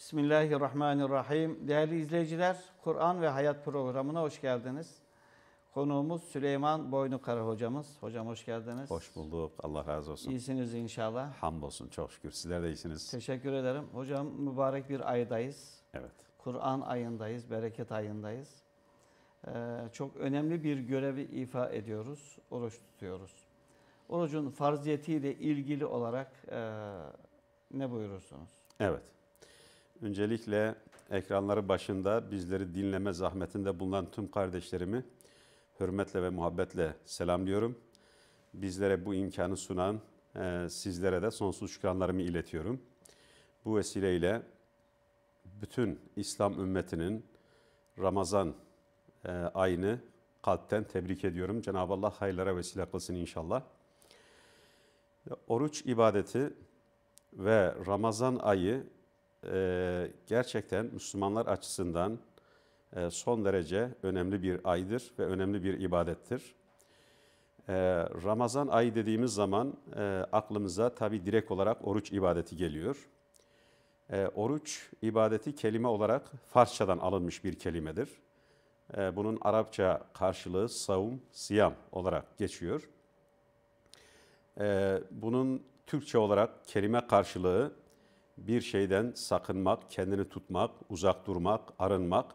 Bismillahirrahmanirrahim. Değerli izleyiciler, Kur'an ve Hayat programına hoş geldiniz. Konuğumuz Süleyman Boynukara hocamız. Hocam hoş geldiniz. Hoş bulduk. Allah razı olsun. İyisiniz inşallah. Hamdolsun. Çok şükür. Sizler de iyisiniz. Teşekkür ederim. Hocam mübarek bir aydayız. Evet. Kur'an ayındayız, bereket ayındayız. Ee, çok önemli bir görevi ifa ediyoruz. Oruç tutuyoruz. Orucun farziyetiyle ilgili olarak e, ne buyurursunuz? Evet. Öncelikle ekranları başında bizleri dinleme zahmetinde bulunan tüm kardeşlerimi hürmetle ve muhabbetle selamlıyorum. Bizlere bu imkanı sunan e, sizlere de sonsuz şükranlarımı iletiyorum. Bu vesileyle bütün İslam ümmetinin Ramazan e, ayını kalpten tebrik ediyorum. Cenab-ı Allah hayırlara vesile kılsın inşallah. Oruç ibadeti ve Ramazan ayı e, gerçekten Müslümanlar açısından e, son derece önemli bir aydır ve önemli bir ibadettir. E, Ramazan ayı dediğimiz zaman e, aklımıza tabi direkt olarak oruç ibadeti geliyor. E, oruç ibadeti kelime olarak Farsçadan alınmış bir kelimedir. E, bunun Arapça karşılığı savum, siyam olarak geçiyor. E, bunun Türkçe olarak kelime karşılığı bir şeyden sakınmak, kendini tutmak, uzak durmak, arınmak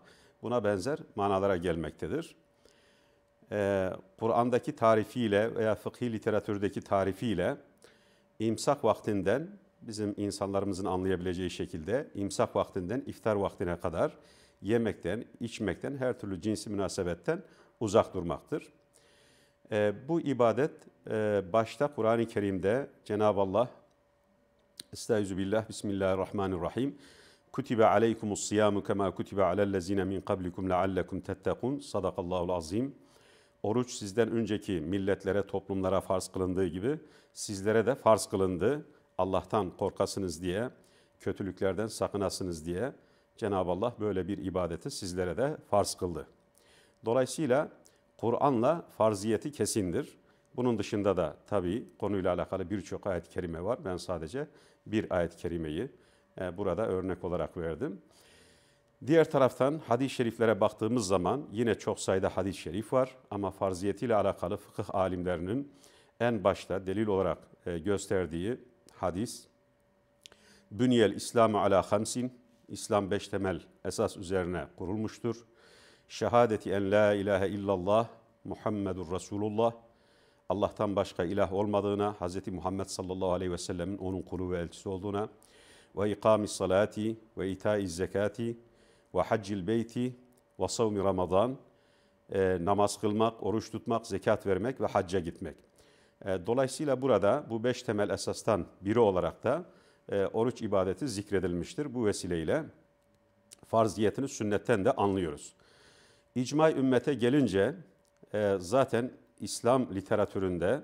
buna benzer manalara gelmektedir. Ee, Kur'an'daki tarifiyle veya fıkhi literatürdeki tarifiyle imsak vaktinden bizim insanlarımızın anlayabileceği şekilde imsak vaktinden iftar vaktine kadar yemekten, içmekten, her türlü cinsi münasebetten uzak durmaktır. E, bu ibadet e, başta Kur'an-ı Kerim'de Cenab-ı Allah Estaizu billah, bismillahirrahmanirrahim. Kutibe aleykumus siyamu kema kutibe alellezine min kablikum leallekum tettekun. Sadakallahul azim. Oruç sizden önceki milletlere, toplumlara farz kılındığı gibi sizlere de farz kılındı. Allah'tan korkasınız diye, kötülüklerden sakınasınız diye Cenab-ı Allah böyle bir ibadeti sizlere de farz kıldı. Dolayısıyla Kur'an'la farziyeti kesindir. Bunun dışında da tabii konuyla alakalı birçok ayet-i kerime var. Ben sadece bir ayet-i kerimeyi e, burada örnek olarak verdim. Diğer taraftan hadis-i şeriflere baktığımız zaman yine çok sayıda hadis-i şerif var ama farziyetiyle alakalı fıkıh alimlerinin en başta delil olarak e, gösterdiği hadis Bünyel İslamı ala hamsin İslam beş temel esas üzerine kurulmuştur. Şehadeti en la ilahe illallah Muhammedur Resulullah Allah'tan başka ilah olmadığına, Hz. Muhammed sallallahu aleyhi ve sellemin onun kulu ve elçisi olduğuna ve ikami salati ve itai zekati ve haccil beyti ve savmi ramazan e, namaz kılmak, oruç tutmak, zekat vermek ve hacca gitmek. E, dolayısıyla burada bu beş temel esastan biri olarak da e, oruç ibadeti zikredilmiştir. Bu vesileyle farziyetini sünnetten de anlıyoruz. İcmai ümmete gelince e, zaten İslam literatüründe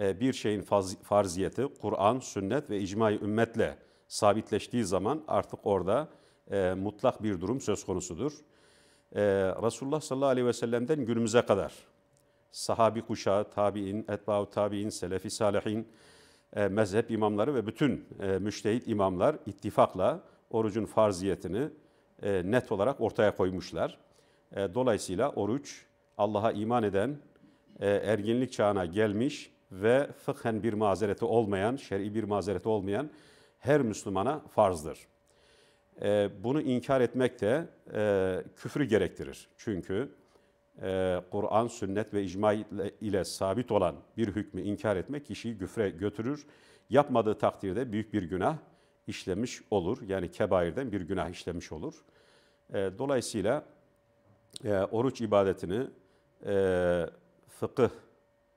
e, bir şeyin farziyeti Kur'an, sünnet ve icma-i ümmetle sabitleştiği zaman artık orada e, mutlak bir durum söz konusudur. E, Resulullah sallallahu aleyhi ve sellem'den günümüze kadar sahabi kuşağı, tabi'in, etba'u tabi'in, selefi salihin, mezhep imamları ve bütün müştehit imamlar ittifakla orucun farziyetini net olarak ortaya koymuşlar. Dolayısıyla oruç Allah'a iman eden e, erginlik çağına gelmiş ve fıkhen bir mazereti olmayan, şer'i bir mazereti olmayan her Müslümana farzdır. E, bunu inkar etmek de e, küfrü gerektirir. Çünkü Kur'an, sünnet ve icma ile sabit olan bir hükmü inkar etmek kişiyi güfre götürür. Yapmadığı takdirde büyük bir günah işlemiş olur. Yani kebairden bir günah işlemiş olur. Dolayısıyla oruç ibadetini fıkıh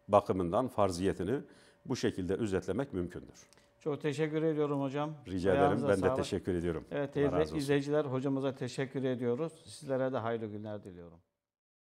bakımından farziyetini bu şekilde özetlemek mümkündür. Çok teşekkür ediyorum hocam. Rica ederim. Ben de teşekkür ediyorum. Evet teyze, izleyiciler hocamıza teşekkür ediyoruz. Sizlere de hayırlı günler diliyorum.